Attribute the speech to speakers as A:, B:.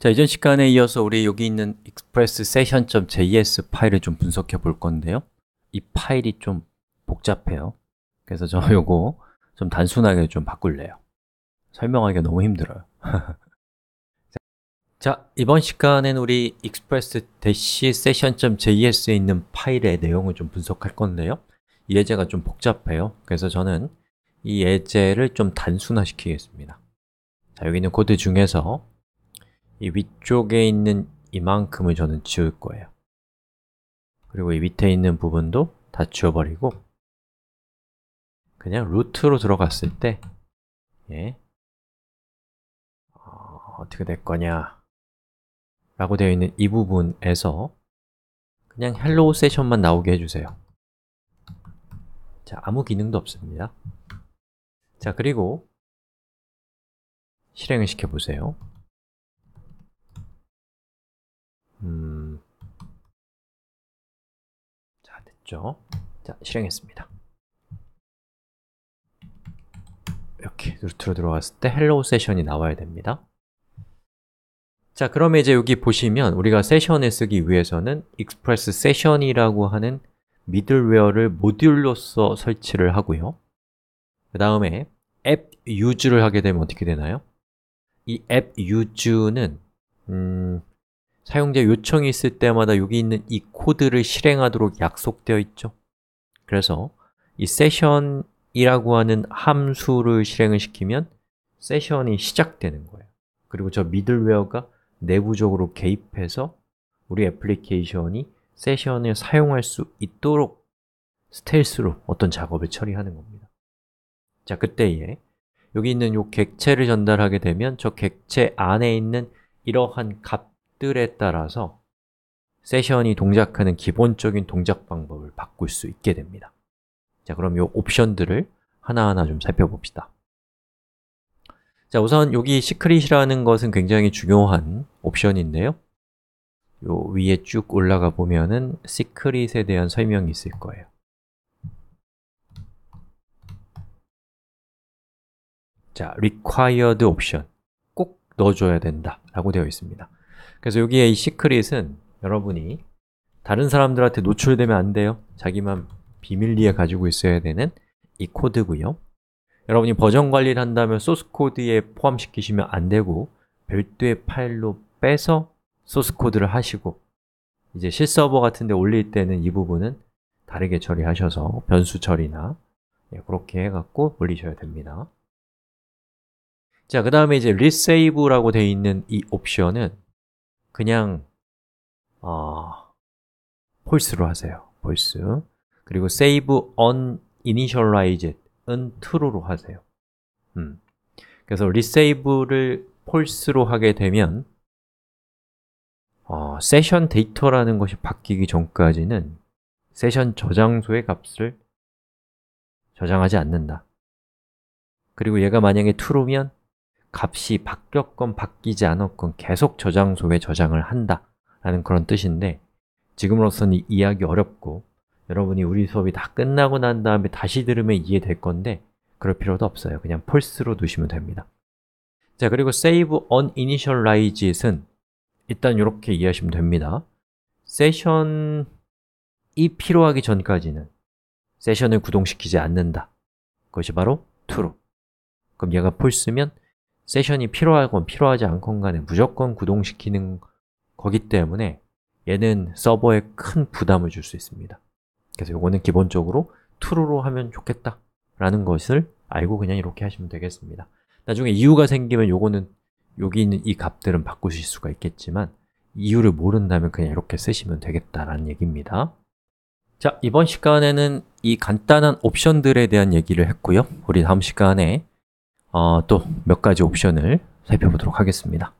A: 자, 이전 시간에 이어서 우리 여기 있는 express.session.js 파일을 좀 분석해 볼 건데요 이 파일이 좀 복잡해요 그래서 저 요거 좀 단순하게 좀 바꿀래요 설명하기가 너무 힘들어요 자, 이번 시간에는 우리 express-session.js에 있는 파일의 내용을 좀 분석할 건데요 이 예제가 좀 복잡해요 그래서 저는 이 예제를 좀 단순화시키겠습니다 자, 여기 있는 코드 중에서 이 위쪽에 있는 이만큼을 저는 지울 거예요 그리고 이 밑에 있는 부분도 다 지워버리고 그냥 루트로 들어갔을 때 예. 어, 떻게될 거냐 라고 되어 있는 이 부분에서 그냥 hello s s s e i o n 만 나오게 해주세요 자, 아무 기능도 없습니다 자, 그리고 실행을 시켜보세요 쉽죠? 자, 실행했습니다. 이렇게 루트로 들어왔을때 hello 헬로우 세션이 나와야 됩니다. 자, 그러면 이제 여기 보시면 우리가 세션을 쓰기 위해서는 express 세션이라고 하는 m i d d l e w a r e 를 모듈로서 설치를 하고요. 그 다음에 app use를 하게 되면 어떻게 되나요? 이 app use는 음, 사용자 요청이 있을 때마다 여기 있는 이 코드를 실행하도록 약속되어 있죠 그래서 이 세션이라고 하는 함수를 실행을 시키면 세션이 시작되는 거예요 그리고 저 미들웨어가 내부적으로 개입해서 우리 애플리케이션이 세션을 사용할 수 있도록 스텔스로 어떤 작업을 처리하는 겁니다 자, 그때에 여기 있는 이 객체를 전달하게 되면 저 객체 안에 있는 이러한 값 것들에 따라서 세션이 동작하는 기본적인 동작 방법을 바꿀 수 있게 됩니다 자, 그럼 이 옵션들을 하나하나 좀 살펴봅시다 자, 우선 여기 시크릿이라는 것은 굉장히 중요한 옵션인데요 요 위에 쭉 올라가 보면은 시크릿에 대한 설명이 있을 거예요 자, required 옵션 꼭 넣어줘야 된다 라고 되어 있습니다 그래서 여기에 이 시크릿은 여러분이 다른 사람들한테 노출되면 안 돼요 자기만 비밀리에 가지고 있어야 되는 이 코드고요 여러분이 버전 관리를 한다면 소스 코드에 포함시키시면 안 되고 별도의 파일로 빼서 소스 코드를 하시고 이제 실서버 같은 데 올릴 때는 이 부분은 다르게 처리하셔서 변수 처리나 예, 그렇게 해갖고 올리셔야 됩니다 자, 그 다음에 이제 리세이브라고 되어 있는 이 옵션은 그냥 어, 폴스로 하세요. 폴스. 그리고 save on initialized은 true로 하세요. 음. 그래서 resave를 폴스로 하게 되면 어, 세션 데이터라는 것이 바뀌기 전까지는 세션 저장소의 값을 저장하지 않는다. 그리고 얘가 만약에 true면 값이 바뀌었건 바뀌지 않았건 계속 저장소에 저장을 한다 라는 그런 뜻인데 지금으로서는 이해하기 어렵고 여러분이 우리 수업이 다 끝나고 난 다음에 다시 들으면 이해될 건데 그럴 필요도 없어요 그냥 폴스로 두시면 됩니다 자 그리고 save on initialize는 일단 이렇게 이해하시면 됩니다 세션이 필요하기 전까지는 세션을 구동시키지 않는다 그것이 바로 true 그럼 얘가 false면 세션이 필요하건 필요하지 않건 간에 무조건 구동시키는 거기 때문에 얘는 서버에 큰 부담을 줄 수 있습니다 그래서 이거는 기본적으로 true로 하면 좋겠다 라는 것을 알고 그냥 이렇게 하시면 되겠습니다 나중에 이유가 생기면 요거는 여기 있는 이 값들은 바꾸실 수가 있겠지만 이유를 모른다면 그냥 이렇게 쓰시면 되겠다라는 얘기입니다 자, 이번 시간에는 이 간단한 옵션들에 대한 얘기를 했고요 우리 다음 시간에 어, 또 몇 가지 옵션을 살펴보도록 하겠습니다.